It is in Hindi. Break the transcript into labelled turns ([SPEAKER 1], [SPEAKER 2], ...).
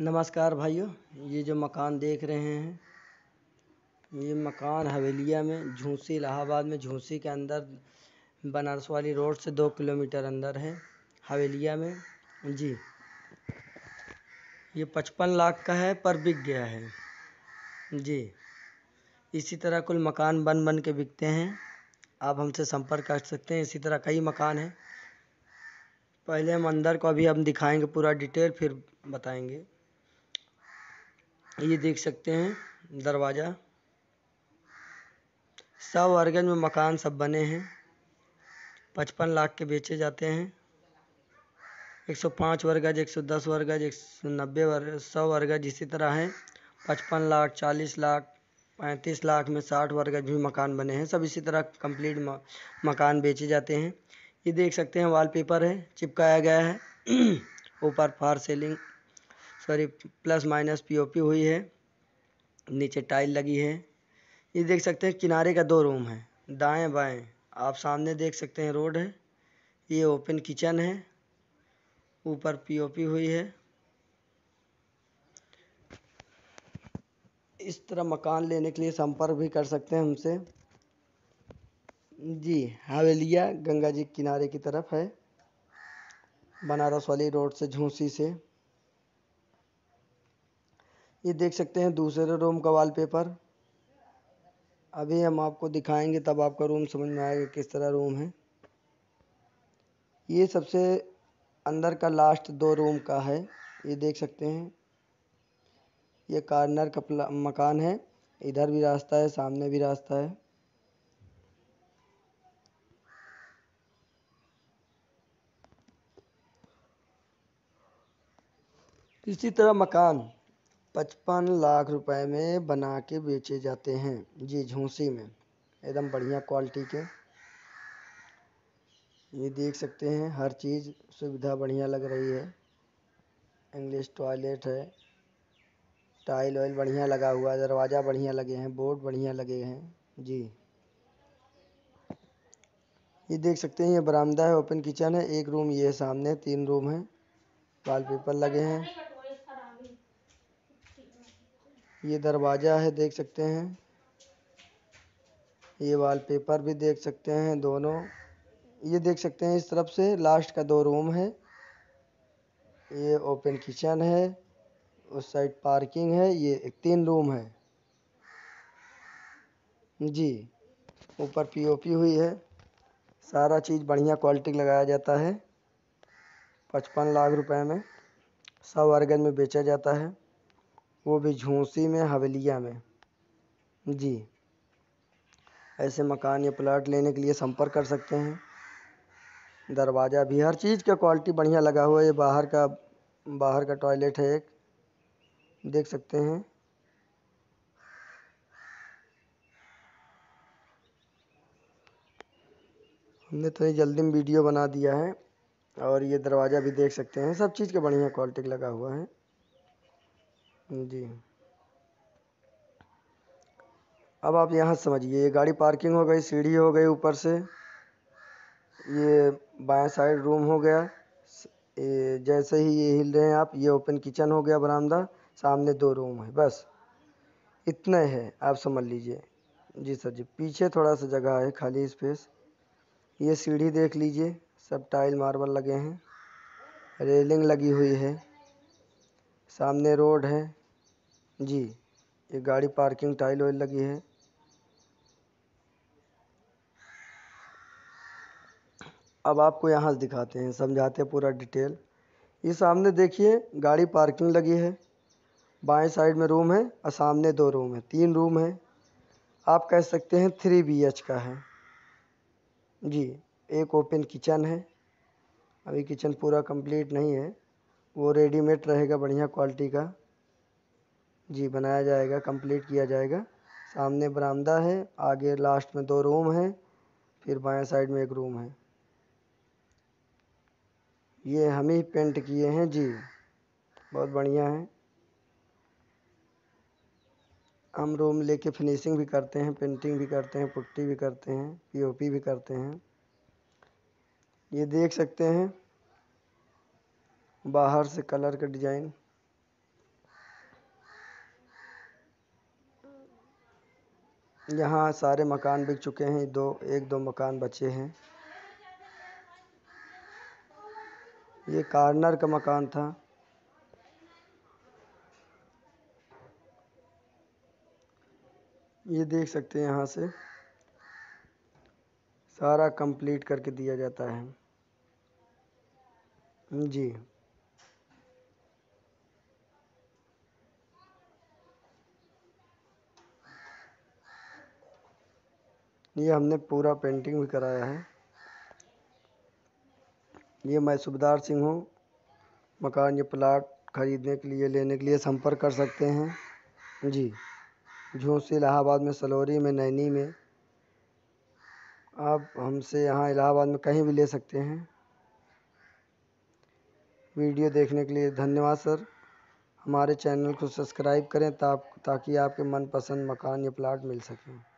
[SPEAKER 1] नमस्कार भाइयों ये जो मकान देख रहे हैं ये मकान हवेलिया में झूसी इलाहाबाद में झूसी के अंदर बनारस वाली रोड से दो किलोमीटर अंदर है हवेलिया में जी ये पचपन लाख का है पर बिक गया है जी इसी तरह कुल मकान बन बन के बिकते हैं आप हमसे संपर्क कर सकते हैं इसी तरह कई मकान हैं पहले हम अंदर को अभी हम दिखाएंगे पूरा डिटेल फिर बताएंगे ये देख सकते हैं दरवाज़ा सब अर्गन में मकान सब बने हैं पचपन लाख के बेचे जाते हैं 105 वर्ग गज 110 वर्ग गज 190 वर्ग सौ वर्ग इसी तरह हैं पचपन लाख चालीस लाख पैंतीस लाख में साठ वर्ग भी मकान बने हैं सब इसी तरह कंप्लीट मकान बेचे जाते हैं ये देख सकते हैं वॉलपेपर है चिपकाया गया है ऊपर false ceiling sorry plus minus POP हुई है नीचे टाइल लगी है ये देख सकते हैं किनारे का दो रूम है दाएं बाएं आप सामने देख सकते हैं रोड है ये ओपन किचन है ऊपर पीओपी हुई है इस तरह मकान लेने के लिए संपर्क भी कर सकते हैं हमसे जी हवेलिया गंगा जी किनारे की तरफ है बनारस वाली रोड से झूसी से ये देख सकते हैं दूसरे रूम का वॉलपेपर अभी हम आपको दिखाएंगे तब आपका रूम समझ में आएगा किस तरह रूम है ये सबसे अंदर का लास्ट दो रूम का है ये देख सकते हैं ये कार्नर का मकान है इधर भी रास्ता है सामने भी रास्ता है इसी तरह मकान पचपन लाख रुपए में बना के बेचे जाते हैं जी झूसी में एकदम बढ़िया क्वालिटी के ये देख सकते हैं हर चीज़ सुविधा बढ़िया लग रही है इंग्लिश टॉयलेट है टाइल ऑयल बढ़िया लगा हुआ है दरवाज़ा बढ़िया लगे हैं बोर्ड बढ़िया लगे हैं जी ये देख सकते हैं ये बरामदा है ओपन किचन है एक रूम ये है सामने तीन रूम है वॉलपेपर लगे हैं ये दरवाजा है देख सकते हैं। ये वॉलपेपर भी देख सकते हैं दोनों। ये देख सकते हैं इस तरफ से लास्ट का दो रूम है। ये ओपन किचन है। उस साइड पार्किंग है। ये तीन रूम है। जी ऊपर पीओपी हुई है। सारा चीज़ बढ़िया क्वालिटी लगाया जाता है। पचपन लाख रुपए में सौ अर्गन में बेचा जाता है। वो भी झूसी में हवेलिया में जी ऐसे मकान या प्लाट लेने के लिए संपर्क कर सकते हैं दरवाज़ा भी हर चीज़ का क्वालिटी बढ़िया लगा हुआ है ये बाहर का बाहर का टॉयलेट है एक देख सकते हैं हमने थोड़ी तो जल्दी में वीडियो बना दिया है और ये दरवाज़ा भी देख सकते हैं सब चीज़ का बढ़िया क्वालिटी लगा हुआ है जी अब आप यहाँ समझिए ये गाड़ी पार्किंग हो गई सीढ़ी हो गई ऊपर से ये बाएं साइड रूम हो गया ये जैसे ही ये हिल रहे हैं आप ये ओपन किचन हो गया बरामदा सामने दो रूम है बस इतना है आप समझ लीजिए जी सर जी पीछे थोड़ा सा जगह है खाली स्पेस ये सीढ़ी देख लीजिए सब टाइल मार्बल लगे हैं रेलिंग लगी हुई है सामने रोड है जी ये गाड़ी पार्किंग टाइल वाइल लगी है अब आपको यहाँ से दिखाते हैं समझाते हैं पूरा डिटेल ये सामने देखिए गाड़ी पार्किंग लगी है बाएं साइड में रूम है और सामने दो रूम है तीन रूम है आप कह सकते हैं थ्री बी एच का है जी एक ओपन किचन है अभी किचन पूरा कंप्लीट नहीं है वो रेडीमेड रहेगा बढ़िया क्वालिटी का जी बनाया जाएगा कंप्लीट किया जाएगा सामने बरामदा है आगे लास्ट में दो रूम है फिर बाएं साइड में एक रूम है ये हम ही पेंट किए हैं जी बहुत बढ़िया है हम रूम लेके फिनिशिंग भी करते हैं पेंटिंग भी करते हैं पुट्टी भी करते हैं पीओपी भी करते हैं ये देख सकते हैं बाहर से कलर का डिज़ाइन यहाँ सारे मकान बिक चुके हैं दो एक दो मकान बचे हैं ये कार्नर का मकान था ये देख सकते हैं यहाँ से सारा कंप्लीट करके दिया जाता है जी ये हमने पूरा पेंटिंग भी कराया है ये मैं सुबदार सिंह हूँ मकान या प्लाट खरीदने के लिए लेने के लिए संपर्क कर सकते हैं जी झोंसी इलाहाबाद में सलोरी में नैनी में आप हमसे यहाँ इलाहाबाद में कहीं भी ले सकते हैं वीडियो देखने के लिए धन्यवाद सर हमारे चैनल को सब्सक्राइब करें ताकि आपके मनपसंद मकान या प्लाट मिल सकें